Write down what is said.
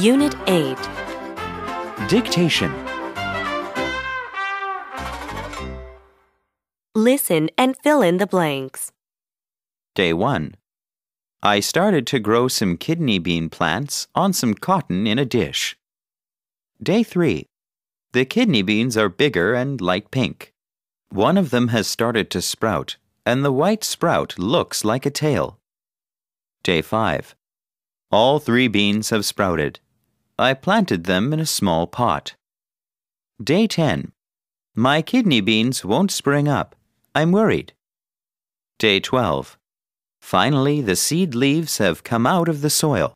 Unit 8 Dictation Listen and fill in the blanks. Day 1. I started to grow some kidney bean plants on some cotton in a dish. Day 3. The kidney beans are bigger and light pink. One of them has started to sprout, and the white sprout looks like a tail. Day 5. All three beans have sprouted. I planted them in a small pot. Day 10. My kidney beans won't spring up. I'm worried. Day 12. Finally, the seed leaves have come out of the soil.